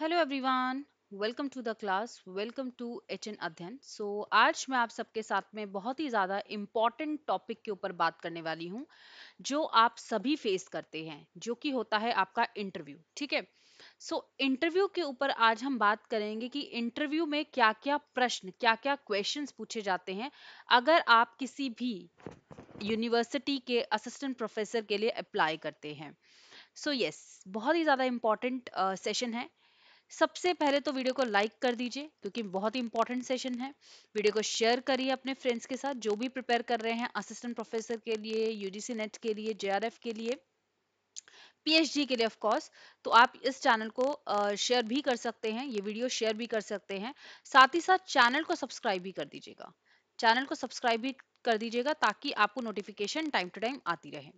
hello everyone welcome to the class welcome to H N Adhyayan so आज मैं आप सबके साथ में बहुत ही ज़्यादा इम्पॉर्टेंट टॉपिक के ऊपर बात करने वाली हूँ जो आप सभी फेस करते हैं जो कि होता है आपका इंटरव्यू ठीक है सो इंटरव्यू के ऊपर आज हम बात करेंगे कि इंटरव्यू में क्या क्या प्रश्न क्या क्या क्वेश्चन पूछे जाते हैं अगर आप किसी भी यूनिवर्सिटी के असिस्टेंट प्रोफेसर के लिए अप्लाई करते हैं सो so, यस yes, बहुत ही ज़्यादा इम्पॉर्टेंट सेशन है सबसे पहले तो वीडियो को लाइक कर दीजिए क्योंकि बहुत ही इंपॉर्टेंट सेशन है वीडियो को शेयर करिए अपने फ्रेंड्स के साथ जो भी प्रिपेयर कर रहे हैं असिस्टेंट प्रोफेसर के लिए यूजीसी नेट के लिए जेआरएफ के लिए पीएचडी के लिए ऑफ कोर्स तो आप इस चैनल को शेयर भी कर सकते हैं ये वीडियो शेयर भी कर सकते हैं साथ ही साथ चैनल को सब्सक्राइब भी कर दीजिएगा चैनल को सब्सक्राइब भी कर दीजिएगा ताकि आपको नोटिफिकेशन टाइम टू टाइम आती रहे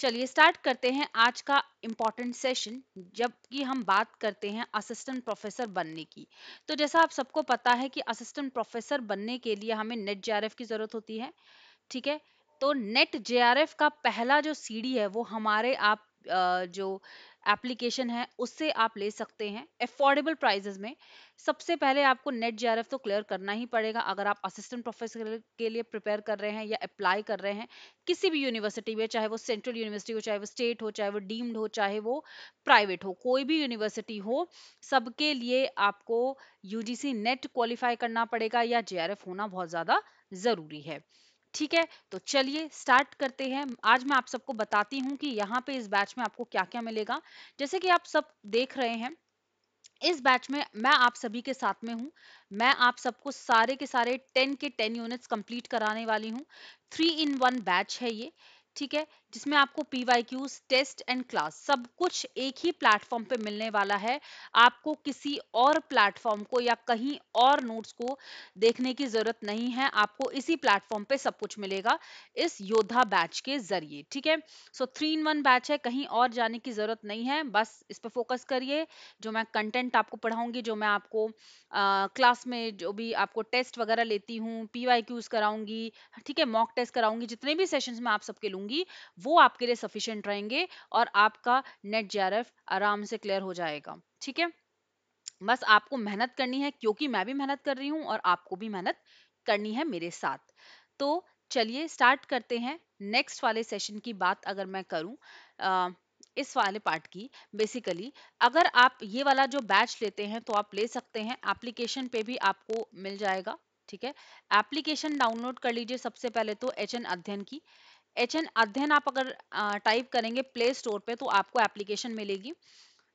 चलिए स्टार्ट करते हैं आज का इम्पॉर्टेंट सेशन जबकि हम बात करते हैं असिस्टेंट प्रोफेसर बनने की तो जैसा आप सबको पता है कि असिस्टेंट प्रोफेसर बनने के लिए हमें नेट जे की ज़रूरत होती है ठीक है तो नेट जे का पहला जो सीढ़ी है वो हमारे आप जो एप्लीकेशन है उससे आप ले सकते हैं अफोर्डेबल प्राइजेज में सबसे पहले आपको नेट जे तो क्लियर करना ही पड़ेगा अगर आप असिस्टेंट प्रोफेसर के लिए प्रिपेयर कर रहे हैं या अप्लाई कर रहे हैं किसी भी यूनिवर्सिटी में चाहे वो सेंट्रल यूनिवर्सिटी हो चाहे वो स्टेट हो चाहे वो डीम्ड हो चाहे वो प्राइवेट हो कोई भी यूनिवर्सिटी हो सबके लिए आपको यूजीसी नेट क्वालिफाई करना पड़ेगा या जे होना बहुत ज़्यादा ज़रूरी है ठीक है तो चलिए स्टार्ट करते हैं आज मैं आप सबको बताती हूँ कि यहाँ पे इस बैच में आपको क्या क्या मिलेगा जैसे कि आप सब देख रहे हैं इस बैच में मैं आप सभी के साथ में हूँ मैं आप सबको सारे के सारे टेन के टेन यूनिट्स कंप्लीट कराने वाली हूँ थ्री इन वन बैच है ये ठीक है जिसमें आपको P Y Qs test and class सब कुछ एक ही प्लेटफॉर्म पे मिलने वाला है आपको किसी और प्लेटफॉर्म को या कहीं और नोट्स को देखने की जरूरत नहीं है आपको इसी प्लेटफॉर्म पे सब कुछ मिलेगा इस योद्धा बैच के जरिए ठीक है so three in one batch है कहीं और जाने की जरूरत नहीं है बस इस पर फोकस करिए जो मैं कंटेंट आपको पढ़ाऊंगी जो मैं आपको आ, क्लास में जो भी आपको टेस्ट वगैरह लेती हूँ पी वाई क्यूज कराऊंगी ठीक है मॉक टेस्ट कराऊंगी जितने भी सेशन में आप सबके लूंगी वो आपके लिए सफिशियंट रहेंगे और आपका नेट जे आराम से क्लियर हो जाएगा ठीक है बस आपको मेहनत करनी है क्योंकि मैं भी मेहनत कर रही हूँ और आपको भी मेहनत करनी है मेरे साथ तो चलिए स्टार्ट करते हैं नेक्स्ट वाले सेशन की बात अगर मैं करूँ इस वाले पार्ट की बेसिकली अगर आप ये वाला जो बैच लेते हैं तो आप ले सकते हैं एप्लीकेशन पे भी आपको मिल जाएगा ठीक है एप्लीकेशन डाउनलोड कर लीजिए सबसे पहले तो एच एन अध्ययन की एच एन अध्ययन आप अगर टाइप करेंगे प्ले स्टोर पे तो आपको एप्लीकेशन मिलेगी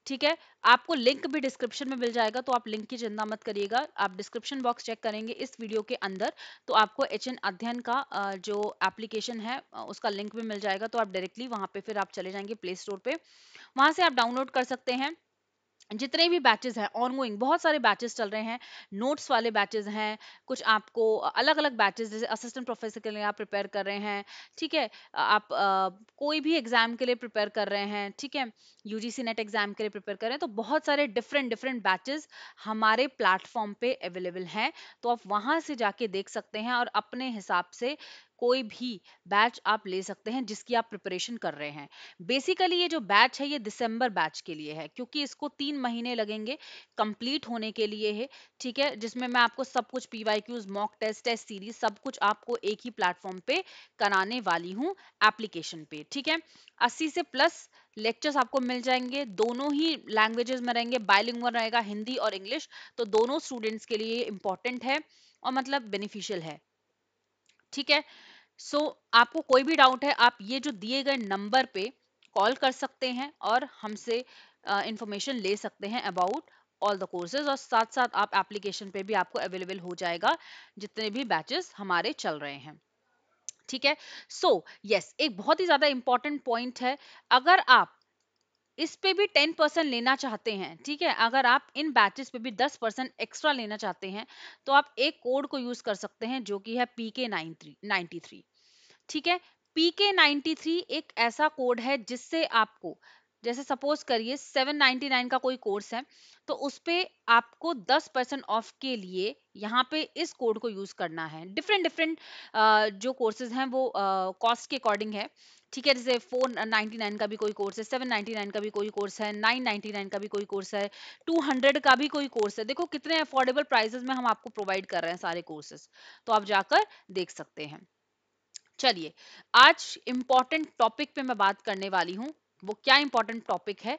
ठीक है आपको लिंक भी डिस्क्रिप्शन में मिल जाएगा तो आप लिंक की चिंता मत करिएगा आप डिस्क्रिप्शन बॉक्स चेक करेंगे इस वीडियो के अंदर तो आपको एच एन अध्ययन का जो एप्लीकेशन है उसका लिंक भी मिल जाएगा तो आप डायरेक्टली वहां पे फिर आप चले जाएंगे प्ले स्टोर पे वहां से आप डाउनलोड कर सकते हैं जितने भी बैचेज हैं ऑन गोइंग बहुत सारे बैचेस चल रहे हैं नोट्स वाले बैचेज हैं कुछ आपको अलग अलग बैचेज जैसे असिस्टेंट प्रोफेसर के लिए आप प्रिपेयर कर रहे हैं ठीक है आप आ, कोई भी एग्जाम के लिए प्रिपेयर कर रहे हैं ठीक है यूजीसी नेट एग्जाम के लिए प्रिपेयर कर रहे हैं तो बहुत सारे डिफरेंट डिफरेंट बैचेज हमारे प्लेटफॉर्म पे अवेलेबल हैं तो आप वहाँ से जाके देख सकते हैं और अपने हिसाब से कोई भी बैच आप ले सकते हैं जिसकी आप प्रिपरेशन कर रहे हैं बेसिकली ये जो बैच है ये दिसंबर बैच के लिए है क्योंकि इसको तीन महीने लगेंगे कंप्लीट होने के लिए है ठीक है जिसमें मैं आपको सब कुछ P Y Qs mock test test series सब कुछ आपको एक ही प्लेटफॉर्म पे कराने वाली हूँ एप्लीकेशन पे ठीक है अस्सी से प्लस लेक्चर्स आपको मिल जाएंगे दोनों ही लैंग्वेजेस में रहेंगे बायलिंगुअल रहेगा हिंदी और इंग्लिश तो दोनों स्टूडेंट्स के लिए इंपॉर्टेंट है और मतलब बेनिफिशियल है ठीक है सो so, आपको कोई भी डाउट है आप ये जो दिए गए नंबर पे कॉल कर सकते हैं और हमसे इंफॉर्मेशन ले सकते हैं अबाउट ऑल द कोर्सेज और साथ साथ आप एप्लीकेशन पे भी आपको अवेलेबल हो जाएगा जितने भी बैचेस हमारे चल रहे हैं ठीक है सो so, यस yes, एक बहुत ही ज्यादा इंपॉर्टेंट पॉइंट है अगर आप इस पे भी टेन परसेंट लेना चाहते हैं ठीक है अगर आप इन बैचेस पे भी दस परसेंट एक्स्ट्रा लेना चाहते हैं तो आप एक कोड को यूज कर सकते हैं जो कि है पी के नाइन थ्री नाइनटी थ्री ठीक है पीके थ्री एक ऐसा कोड है जिससे आपको जैसे सपोज करिए 799 का कोई कोर्स है तो उस पर आपको 10 परसेंट ऑफ के लिए यहाँ पे इस कोड को यूज करना है डिफरेंट डिफरेंट जो कोर्सेज हैं वो कॉस्ट के अकॉर्डिंग है ठीक है जैसे फोर नाइन्टी नाइन का भी कोई कोर्स है सेवन नाइनटी नाइन का भी कोई कोर्स है नाइन नाइन्टी नाइन का भी कोई कोर्स है टू हंड्रेड का भी कोई कोर्स है देखो कितने अफोर्डेबल प्राइजेस में हम आपको प्रोवाइड कर रहे हैं सारे कोर्सेज तो आप जाकर देख सकते हैं चलिए आज इंपॉर्टेंट टॉपिक पे मैं बात करने वाली हूँ वो क्या इंपॉर्टेंट टॉपिक है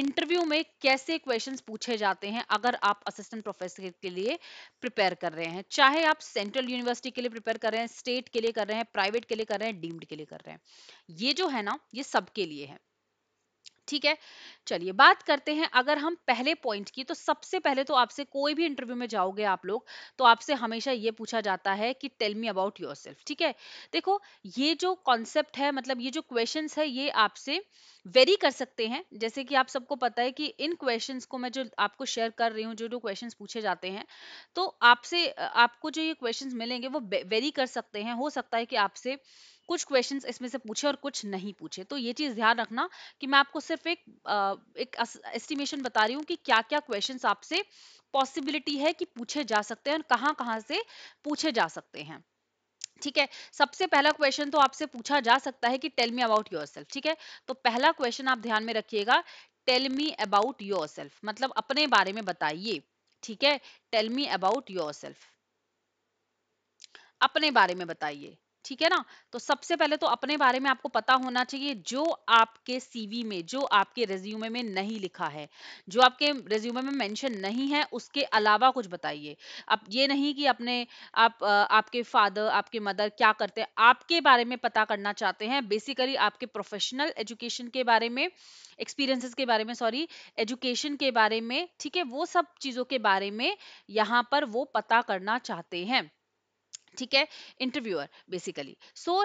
इंटरव्यू में कैसे क्वेश्चंस पूछे जाते हैं अगर आप असिस्टेंट प्रोफेसर के लिए प्रिपेयर कर रहे हैं चाहे आप सेंट्रल यूनिवर्सिटी के लिए प्रिपेयर कर रहे हैं स्टेट के लिए कर रहे हैं प्राइवेट के लिए कर रहे हैं डीम्ड के लिए कर रहे हैं ये जो है ना ये सबके लिए है ठीक है चलिए बात करते हैं अगर हम पहले पॉइंट की तो सबसे पहले तो आपसे कोई भी इंटरव्यू में जाओगे आप लोग तो आपसे हमेशा ये पूछा जाता है कि टेल मी अबाउट योर ठीक है देखो ये जो कॉन्सेप्ट है मतलब ये जो क्वेश्चन है ये आपसे वेरी कर सकते हैं जैसे कि आप सबको पता है कि इन क्वेश्चन को मैं जो आपको शेयर कर रही हूँ जो जो क्वेश्चन पूछे जाते हैं तो आपसे आपको जो ये क्वेश्चन मिलेंगे वो वेरी कर सकते हैं हो सकता है कि आपसे कुछ क्वेश्चन इसमें से पूछे और कुछ नहीं पूछे तो ये चीज़ ध्यान रखना कि मैं आपको सिर्फ एक एक एस्टिमेशन बता रही हूँ कि क्या क्या क्वेश्चन आपसे पॉसिबिलिटी है कि पूछे जा सकते हैं और कहाँ कहाँ से पूछे जा सकते हैं ठीक है सबसे पहला क्वेश्चन तो आपसे पूछा जा सकता है कि tell me about yourself ठीक है तो पहला क्वेश्चन आप ध्यान में रखिएगा tell me about yourself मतलब अपने बारे में बताइए ठीक है tell me about yourself अपने बारे में बताइए ठीक है ना तो सबसे पहले तो अपने बारे में आपको पता होना चाहिए जो आपके सीवी में जो आपके रेज्यूमे में नहीं लिखा है जो आपके रेज्यूमे में मेंशन नहीं है उसके अलावा कुछ बताइए अब ये नहीं कि अपने आप आपके फादर आपके मदर क्या करते हैं आपके बारे में पता करना चाहते हैं बेसिकली आपके प्रोफेशनल एजुकेशन के बारे में एक्सपीरियंसेस के बारे में सॉरी एजुकेशन के बारे में ठीक है वो सब चीज़ों के बारे में यहाँ पर वो पता करना चाहते हैं ठीक है इंटरव्यूअर बेसिकली सो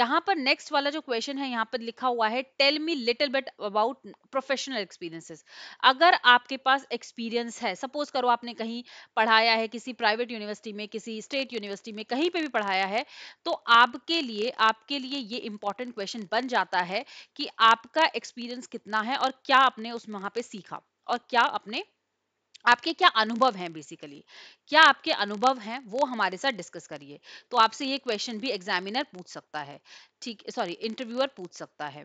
यहाँ पर नेक्स्ट वाला जो क्वेश्चन है यहाँ पर लिखा हुआ है tell me little bit about professional experiences अगर आपके पास एक्सपीरियंस है सपोज करो आपने कहीं पढ़ाया है किसी प्राइवेट यूनिवर्सिटी में किसी स्टेट यूनिवर्सिटी में कहीं पे भी पढ़ाया है तो आपके लिए आपके लिए ये इंपॉर्टेंट क्वेश्चन बन जाता है कि आपका एक्सपीरियंस कितना है और क्या आपने उस वहां पर सीखा और क्या आपने आपके क्या अनुभव हैं बेसिकली क्या आपके अनुभव हैं वो हमारे साथ डिस्कस करिए तो आपसे ये क्वेश्चन भी एग्जामिनर पूछ सकता है ठीक सॉरी इंटरव्यूअर पूछ सकता है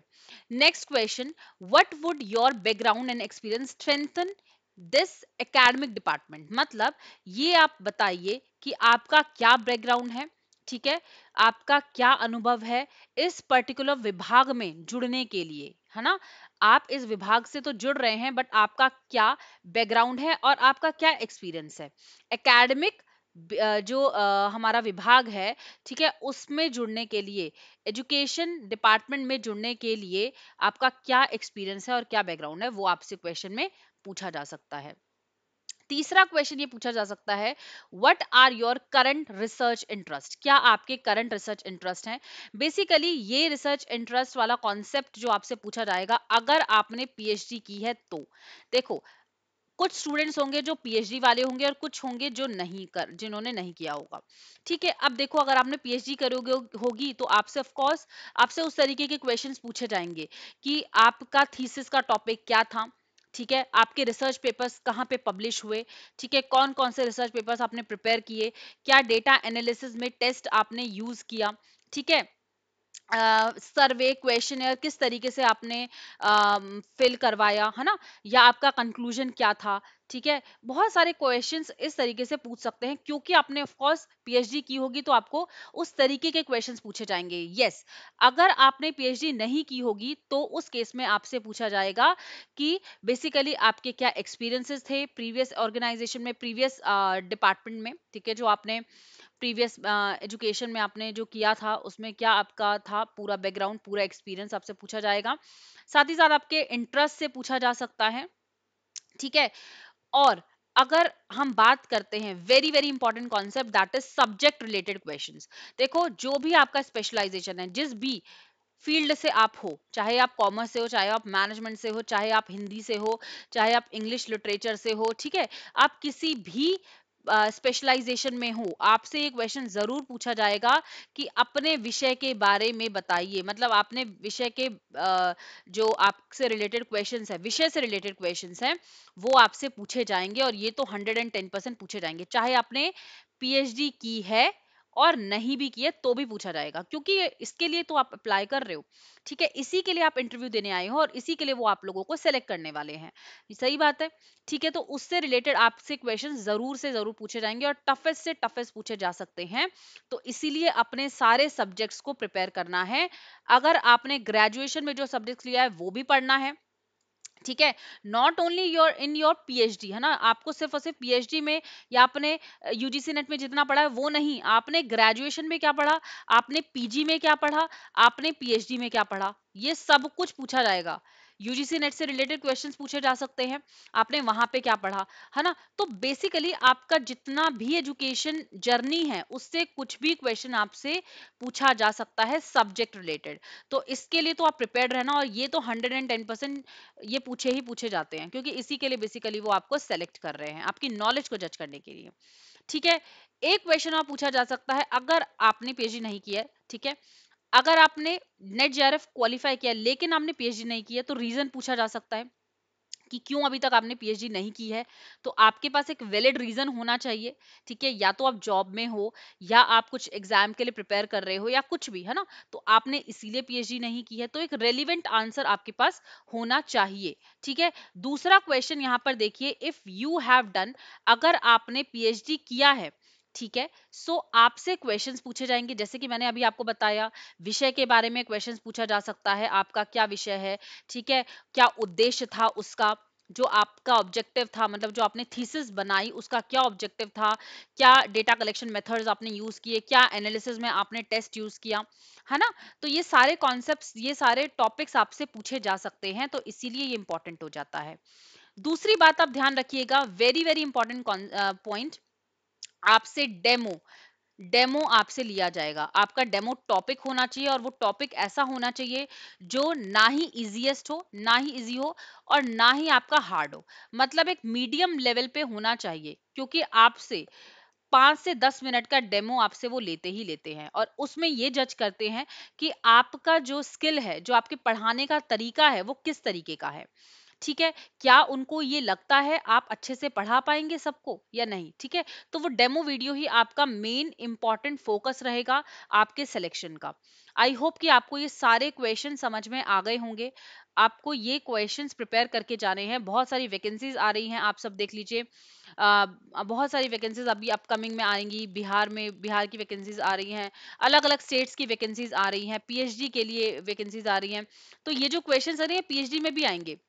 next question what would your background and experience strengthen this academic department मतलब ये आप बताइए कि आपका क्या बैकग्राउंड है ठीक है आपका क्या अनुभव है इस पर्टिकुलर विभाग में जुड़ने के लिए है ना आप इस विभाग से तो जुड़ रहे हैं बट आपका क्या बैकग्राउंड है और आपका क्या एक्सपीरियंस है एकेडमिक जो हमारा विभाग है ठीक है उसमें जुड़ने के लिए एजुकेशन डिपार्टमेंट में जुड़ने के लिए आपका क्या एक्सपीरियंस है और क्या बैकग्राउंड है वो आपसे क्वेश्चन में पूछा जा सकता है तीसरा क्वेश्चन ये पूछा जा सकता है what are your current research interest क्या आपके करंट रिसर्च इंटरेस्ट हैं बेसिकली ये रिसर्च इंटरेस्ट वाला कॉन्सेप्ट जो आपसे पूछा जाएगा अगर आपने पीएचडी की है तो देखो कुछ स्टूडेंट्स होंगे जो पीएचडी वाले होंगे और कुछ होंगे जो नहीं कर जिन्होंने नहीं किया होगा ठीक है अब देखो अगर आपने पीएचडी करोगे होगी तो आपसे ऑफ कोर्स आपसे उस तरीके के क्वेश्चंस पूछे जाएंगे कि आपका थीसिस का टॉपिक क्या था ठीक है आपके रिसर्च पेपर्स कहाँ पे पब्लिश हुए ठीक है कौन कौन से रिसर्च पेपर्स आपने प्रिपेयर किए क्या डेटा एनालिसिस में टेस्ट आपने यूज किया ठीक है सर्वे क्वेश्चन किस तरीके से आपने फिल करवाया है ना या आपका कंक्लूजन क्या था ठीक है बहुत सारे क्वेश्चंस इस तरीके से पूछ सकते हैं क्योंकि आपने ऑफ कोर्स पीएचडी की होगी तो आपको उस तरीके के क्वेश्चंस पूछे जाएंगे यस अगर आपने पीएचडी नहीं की होगी तो उस केस में आपसे पूछा जाएगा कि बेसिकली आपके क्या एक्सपीरियंसेस थे प्रीवियस ऑर्गेनाइजेशन में प्रीवियस डिपार्टमेंट में ठीक है जो आपने प्रीवियस एजुकेशन uh, में आपने जो किया था उसमें क्या आपका था पूरा बैकग्राउंड पूरा एक्सपीरियंस आपसे पूछा जाएगा साथ ही साथ आपके इंटरेस्ट से पूछा जा सकता है ठीक है और अगर हम बात करते हैं very very important concept that is subject related question देखो जो भी आपका स्पेशलाइजेशन है जिस भी फील्ड से आप हो चाहे आप कॉमर्स से हो चाहे आप मैनेजमेंट से हो चाहे आप हिंदी से हो चाहे आप इंग्लिश लिटरेचर से हो ठीक है आप किसी भी स्पेशलाइजेशन में हो आपसे ये क्वेश्चन जरूर पूछा जाएगा कि अपने विषय के बारे में बताइए मतलब आपने विषय के जो आपसे रिलेटेड क्वेश्चंस है विषय से रिलेटेड क्वेश्चंस है वो आपसे पूछे जाएंगे और ये तो 110 परसेंट पूछे जाएंगे चाहे आपने पीएचडी की है और नहीं भी किए तो भी पूछा जाएगा क्योंकि इसके लिए तो आप अप्लाई कर रहे हो ठीक है इसी के लिए आप इंटरव्यू देने आए हो और इसी के लिए वो आप लोगों को सेलेक्ट करने वाले हैं सही बात है ठीक है तो उससे रिलेटेड आपसे क्वेश्चन जरूर से जरूर पूछे जाएंगे और टफेस्ट से टफेस्ट पूछे जा सकते हैं तो इसीलिए अपने सारे सब्जेक्ट्स को प्रिपेयर करना है अगर आपने ग्रेजुएशन में जो सब्जेक्ट लिया है वो भी पढ़ना है ठीक है not only your in your D है ना आपको सिर्फ और सिर्फ डी में या आपने यूजीसी नेट में जितना पढ़ा है वो नहीं आपने ग्रेजुएशन में क्या पढ़ा आपने पीजी में क्या पढ़ा आपने पीएचडी में क्या पढ़ा ये सब कुछ पूछा जाएगा यूजीसी नेट से रिलेटेड क्वेश्चन पूछे जा सकते हैं आपने वहां पे क्या पढ़ा है ना तो बेसिकली आपका जितना भी एजुकेशन जर्नी है उससे कुछ भी क्वेश्चन आपसे पूछा जा सकता है सब्जेक्ट रिलेटेड तो इसके लिए तो आप प्रिपेयर रहना और ये तो हंड्रेड एंड टेन परसेंट ये पूछे ही पूछे जाते हैं क्योंकि इसी के लिए बेसिकली वो आपको सेलेक्ट कर रहे हैं आपकी नॉलेज को जज करने के लिए ठीक है एक क्वेश्चन और पूछा जा सकता है अगर आपने पीएचडी नहीं किया है ठीक है अगर आपने नेट जेआरएफ क्वालिफाई किया लेकिन आपने पी नहीं किया तो रीजन पूछा जा सकता है कि क्यों अभी तक आपने पीएचडी नहीं की है तो आपके पास एक वैलिड रीजन होना चाहिए ठीक है या तो आप जॉब में हो या आप कुछ एग्जाम के लिए प्रिपेयर कर रहे हो या कुछ भी है ना तो आपने इसीलिए पीएचडी नहीं की है तो एक रेलिवेंट आंसर आपके पास होना चाहिए ठीक है दूसरा क्वेश्चन यहाँ पर देखिए इफ यू हैव डन अगर आपने पीएचडी किया है ठीक है सो so, आपसे क्वेश्चंस पूछे जाएंगे जैसे कि मैंने अभी आपको बताया विषय के बारे में क्वेश्चंस पूछा जा सकता है आपका क्या विषय है ठीक है क्या उद्देश्य था उसका जो आपका ऑब्जेक्टिव था मतलब जो आपने थीसिस बनाई उसका क्या ऑब्जेक्टिव था क्या डेटा कलेक्शन मेथड्स आपने यूज किए क्या एनालिसिस में आपने टेस्ट यूज किया है ना तो ये सारे कॉन्सेप्ट ये सारे टॉपिक्स आपसे पूछे जा सकते हैं तो इसीलिए ये इंपॉर्टेंट हो जाता है दूसरी बात आप ध्यान रखिएगा वेरी वेरी इंपॉर्टेंट पॉइंट आपसे डेमो डेमो आपसे लिया जाएगा आपका डेमो टॉपिक होना चाहिए और वो टॉपिक ऐसा होना चाहिए जो ना ही इजीएस्ट हो ना ही इजी हो और ना ही आपका हार्ड हो मतलब एक मीडियम लेवल पे होना चाहिए क्योंकि आपसे पाँच से दस मिनट का डेमो आपसे वो लेते ही लेते हैं और उसमें ये जज करते हैं कि आपका जो स्किल है जो आपके पढ़ाने का तरीका है वो किस तरीके का है ठीक है क्या उनको ये लगता है आप अच्छे से पढ़ा पाएंगे सबको या नहीं ठीक है तो वो डेमो वीडियो ही आपका मेन इंपॉर्टेंट फोकस रहेगा आपके सिलेक्शन का आई होप कि आपको ये सारे क्वेश्चन समझ में आ गए होंगे आपको ये क्वेश्चंस प्रिपेयर करके जाने हैं बहुत सारी वैकेंसीज आ रही हैं आप सब देख लीजिए बहुत सारी वैकेंसीज अभी अपकमिंग में आएंगी बिहार में बिहार की वैकेंसीज आ रही हैं अलग अलग स्टेट्स की वैकेंसीज आ रही हैं पीएचडी के लिए वैकेंसीज आ रही हैं तो ये जो क्वेश्चंस आ रहे हैं पीएचडी में भी आएंगे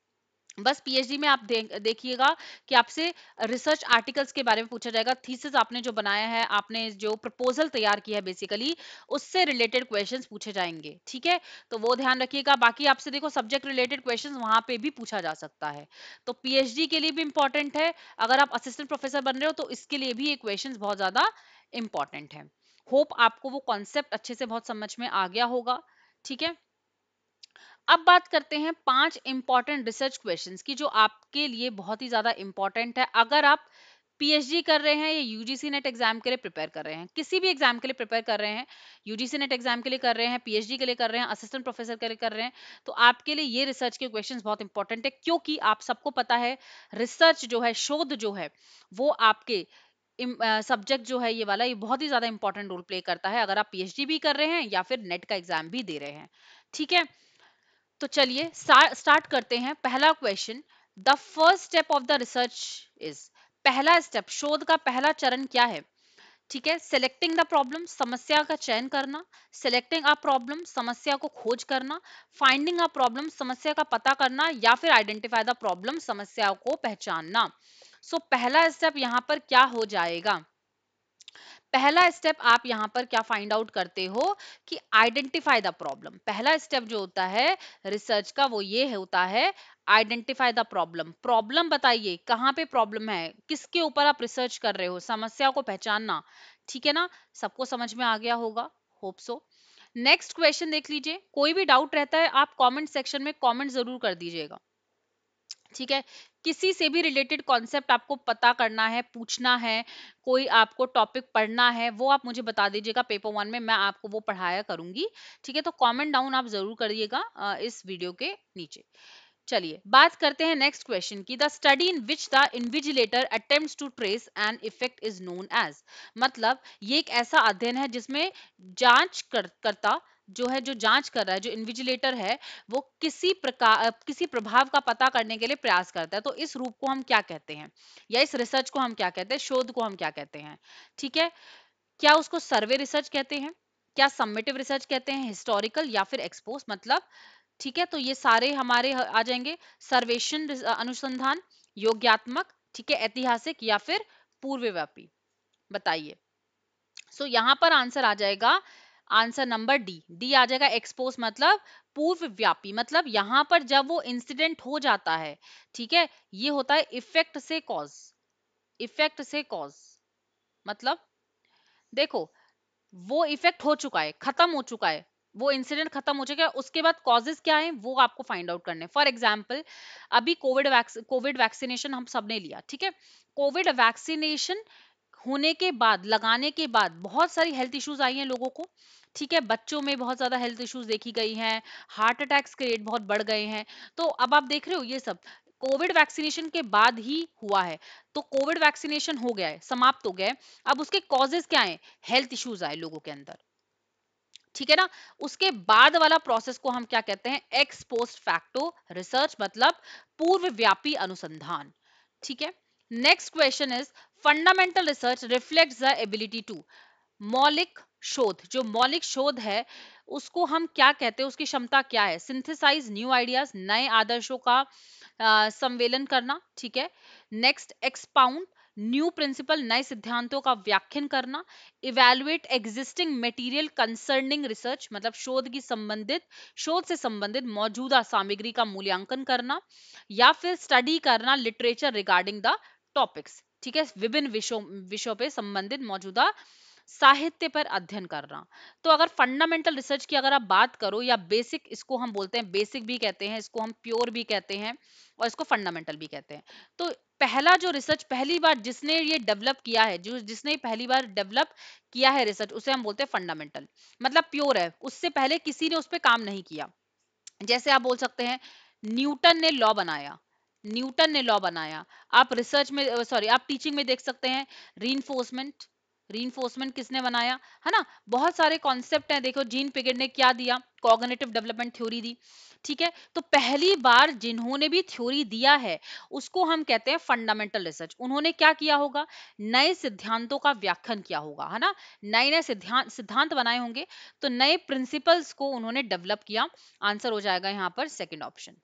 बस पीएचडी में आप दे, देखिएगा कि आपसे रिसर्च आर्टिकल्स के बारे में पूछा जाएगा थीसिस आपने जो बनाया है आपने जो प्रपोजल तैयार किया है बेसिकली उससे रिलेटेड क्वेश्चंस पूछे जाएंगे ठीक है तो वो ध्यान रखिएगा बाकी आपसे देखो सब्जेक्ट रिलेटेड क्वेश्चंस वहां पे भी पूछा जा सकता है तो पीएचडी के लिए भी इंपॉर्टेंट है अगर आप असिस्टेंट प्रोफेसर बन रहे हो तो इसके लिए भी ये क्वेश्चन बहुत ज्यादा इंपॉर्टेंट है होप आपको वो कॉन्सेप्ट अच्छे से बहुत समझ में आ गया होगा ठीक है अब बात करते हैं पांच इंपॉर्टेंट रिसर्च क्वेश्चंस की जो आपके लिए बहुत ही ज्यादा इंपॉर्टेंट है अगर आप पीएचडी कर रहे हैं या यूजीसी नेट एग्जाम के लिए प्रिपेयर कर रहे हैं किसी भी एग्जाम के लिए प्रिपेयर कर रहे हैं यूजीसी नेट एग्जाम के लिए कर रहे हैं पीएचडी के लिए कर रहे हैं असिस्टेंट प्रोफेसर के लिए कर रहे हैं तो आपके लिए ये रिसर्च के क्वेश्चंस बहुत इंपॉर्टेंट है क्योंकि आप सबको पता है रिसर्च जो है शोध जो है वो आपके सब्जेक्ट जो है ये वाला ये बहुत ही ज्यादा इंपॉर्टेंट रोल प्ले करता है अगर आप पीएचडी भी कर रहे हैं या फिर नेट का एग्जाम भी दे रहे हैं ठीक है तो चलिए स्टार्ट करते हैं पहला question the first step of the research is पहला स्टेप शोध का पहला चरण क्या है ठीक है सेलेक्टिंग द प्रॉब्लम समस्या का चयन करना सेलेक्टिंग अ प्रॉब्लम समस्या को खोज करना फाइंडिंग अ प्रॉब्लम समस्या का पता करना या फिर आइडेंटिफाई द प्रॉब्लम समस्या को पहचानना सो so, पहला स्टेप यहाँ पर क्या हो जाएगा पहला स्टेप आप यहाँ पर क्या फाइंड आउट करते हो कि आइडेंटिफाई द प्रॉब्लम पहला स्टेप जो होता है रिसर्च का वो ये होता है आइडेंटिफाई द प्रॉब्लम प्रॉब्लम बताइए कहाँ पे प्रॉब्लम है किसके ऊपर आप रिसर्च कर रहे हो समस्या को पहचानना ठीक है ना सबको समझ में आ गया होगा होप सो नेक्स्ट क्वेश्चन देख लीजिए कोई भी डाउट रहता है आप कॉमेंट सेक्शन में कॉमेंट जरूर कर दीजिएगा ठीक है किसी से भी रिलेटेड कॉन्सेप्ट आपको पता करना है पूछना है कोई आपको टॉपिक पढ़ना है वो आप मुझे बता दीजिएगा पेपर वन में मैं आपको वो पढ़ाया करूंगी ठीक है तो कॉमेंट डाउन आप जरूर करिएगा इस वीडियो के नीचे चलिए बात करते हैं नेक्स्ट क्वेश्चन की the study in which the invigilator attempt to trace and effect is known as मतलब ये एक ऐसा अध्ययन है जिसमें जांच कर, करता जो है जो जांच कर रहा है जो इन्विजिलेटर है वो किसी प्रकार किसी प्रभाव का पता करने के लिए प्रयास करता है तो इस रूप को हम क्या कहते हैं या इस रिसर्च को हम क्या कहते हैं शोध को हम क्या कहते हैं ठीक है क्या उसको सर्वे रिसर्च कहते हैं क्या सबमिटिव रिसर्च कहते हैं हिस्टोरिकल या फिर एक्सपोज मतलब ठीक है तो ये सारे हमारे आ जाएंगे सर्वेशन अनुसंधान योग्यात्मक ठीक है ऐतिहासिक या फिर पूर्वव्यापी बताइए सो so, यहाँ पर आंसर आ जाएगा आंसर नंबर डी डी आ जाएगा एक्सपोज मतलब पूर्व व्यापी मतलब यहां पर जब वो इंसिडेंट हो जाता है ठीक है ये होता है इफेक्ट से कॉज इफेक्ट से कॉज मतलब देखो वो इफेक्ट हो चुका है खत्म हो चुका है वो इंसिडेंट खत्म हो चुका है उसके बाद कॉजेज क्या है वो आपको फाइंड आउट करने फॉर एग्जाम्पल अभी कोविड कोविड वैक्सीनेशन हम सब ने लिया ठीक है कोविड वैक्सीनेशन होने के बाद लगाने के बाद बहुत सारी हेल्थ इश्यूज आई हैं लोगों को ठीक है बच्चों में बहुत ज्यादा हेल्थ इश्यूज देखी गई हैं हार्ट अटैक्स के रेट बहुत बढ़ गए हैं तो अब आप देख रहे हो ये सब कोविड वैक्सीनेशन के बाद ही हुआ है तो कोविड वैक्सीनेशन हो गया है समाप्त हो गया है अब उसके कॉजेज क्या है हेल्थ इश्यूज आए लोगों के अंदर ठीक है ना उसके बाद वाला प्रोसेस को हम क्या कहते हैं एक्स पोस्ट फैक्टो रिसर्च मतलब पूर्व व्यापी अनुसंधान ठीक है next question is fundamental research reflect the ability to मौलिक शोध जो मौलिक शोध है उसको हम क्या कहते हैं उसकी क्षमता क्या है सिंथेसाइज न्यू आइडियाज नए आदर्शों का आ, संवेलन करना ठीक है नेक्स्ट एक्सपाउंड न्यू प्रिंसिपल नए सिद्धांतों का व्याख्यान करना evaluate existing material concerning research मतलब शोध की संबंधित शोध से संबंधित मौजूदा सामग्री का मूल्यांकन करना या फिर स्टडी करना लिटरेचर रिगार्डिंग द टॉपिक्स ठीक है विभिन्न विषयों विषयों पे संबंधित मौजूदा साहित्य पर अध्ययन करना तो अगर फंडामेंटल रिसर्च की अगर आप बात करो या बेसिक इसको हम बोलते हैं बेसिक भी कहते हैं इसको हम प्योर भी कहते हैं और इसको फंडामेंटल भी कहते हैं तो पहला जो रिसर्च पहली बार जिसने ये डेवलप किया है जो जिसने पहली बार डेवलप किया है रिसर्च उसे हम बोलते हैं फंडामेंटल मतलब प्योर है उससे पहले किसी ने उस पर काम नहीं किया जैसे आप बोल सकते हैं न्यूटन ने लॉ बनाया न्यूटन ने लॉ बनाया आप रिसर्च में सॉरी आप टीचिंग में देख सकते हैं री रीइंफोर्समेंट किसने बनाया है ना बहुत सारे कॉन्सेप्ट हैं देखो जीन पिगेट ने क्या दिया कॉग्नेटिव डेवलपमेंट थ्योरी दी ठीक है तो पहली बार जिन्होंने भी थ्योरी दिया है उसको हम कहते हैं फंडामेंटल रिसर्च उन्होंने क्या किया होगा नए सिद्धांतों का व्याख्यान किया होगा है ना नए नए सिद्धांत सिद्धांत बनाए होंगे तो नए प्रिंसिपल्स को उन्होंने डेवलप किया आंसर हो जाएगा यहाँ पर second option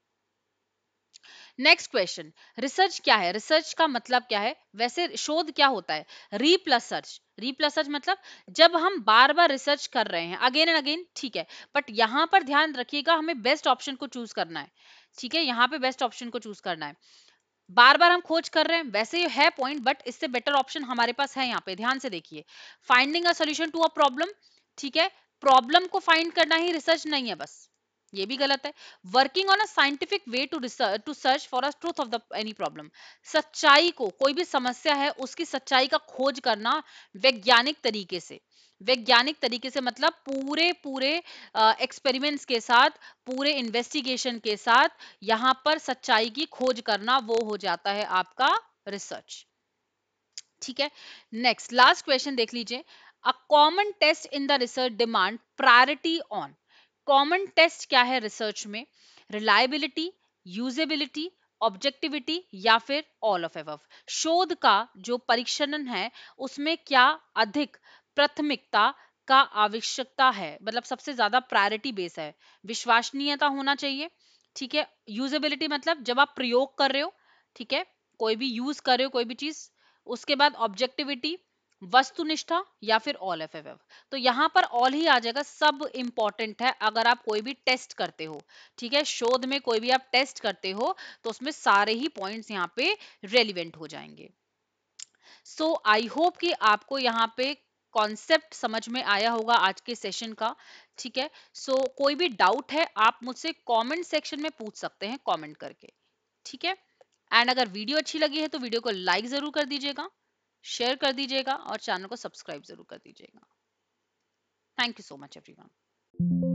next question research क्या है रिसर्च का मतलब क्या है वैसे शोध क्या होता है re plus search re plus search मतलब जब हम बार बार रिसर्च कर रहे हैं अगेन एंड अगेन ठीक है बट यहाँ पर ध्यान रखिएगा हमें बेस्ट ऑप्शन को चूज करना है ठीक है यहाँ पे बेस्ट ऑप्शन को चूज करना है बार बार हम खोज कर रहे हैं वैसे ये है पॉइंट बट इससे बेटर ऑप्शन हमारे पास है यहाँ पे ध्यान से देखिए finding a solution to a problem ठीक है प्रॉब्लम को फाइंड करना ही रिसर्च नहीं है बस ये भी गलत है working on a scientific way to research to search for a truth of the any problem सच्चाई को कोई भी समस्या है उसकी सच्चाई का खोज करना वैज्ञानिक तरीके से वैज्ञानिक तरीके से मतलब पूरे पूरे एक्सपेरिमेंट्स के साथ पूरे इन्वेस्टिगेशन के साथ यहां पर सच्चाई की खोज करना वो हो जाता है आपका रिसर्च ठीक है नेक्स्ट लास्ट क्वेश्चन देख लीजिए a common test in the research demand priority on common test क्या है रिसर्च में रिलायबिलिटी यूजेबिलिटी ऑब्जेक्टिविटी या फिर ऑल ऑफ एव शोध का जो परीक्षण है उसमें क्या अधिक प्राथमिकता का आवश्यकता है मतलब सबसे ज्यादा प्रायोरिटी बेस है विश्वसनीयता होना चाहिए ठीक है यूजेबिलिटी मतलब जब आप प्रयोग कर रहे हो ठीक है कोई भी यूज कर रहे हो कोई भी चीज उसके बाद ऑब्जेक्टिविटी वस्तुनिष्ठा या फिर ऑल एफ तो यहां पर ऑल ही आ जाएगा सब इंपॉर्टेंट है अगर आप कोई भी टेस्ट करते हो ठीक है शोध में कोई भी आप टेस्ट करते हो तो उसमें सारे ही पॉइंट्स यहाँ पे रेलिवेंट हो जाएंगे सो आई होप कि आपको यहाँ पे कॉन्सेप्ट समझ में आया होगा आज के सेशन का ठीक है सो so, कोई भी डाउट है आप मुझसे कॉमेंट सेक्शन में पूछ सकते हैं कॉमेंट करके ठीक है एंड अगर वीडियो अच्छी लगी है तो वीडियो को लाइक जरूर कर दीजिएगा शेयर कर दीजिएगा और चैनल को सब्सक्राइब जरूर कर दीजिएगा thank you so much everyone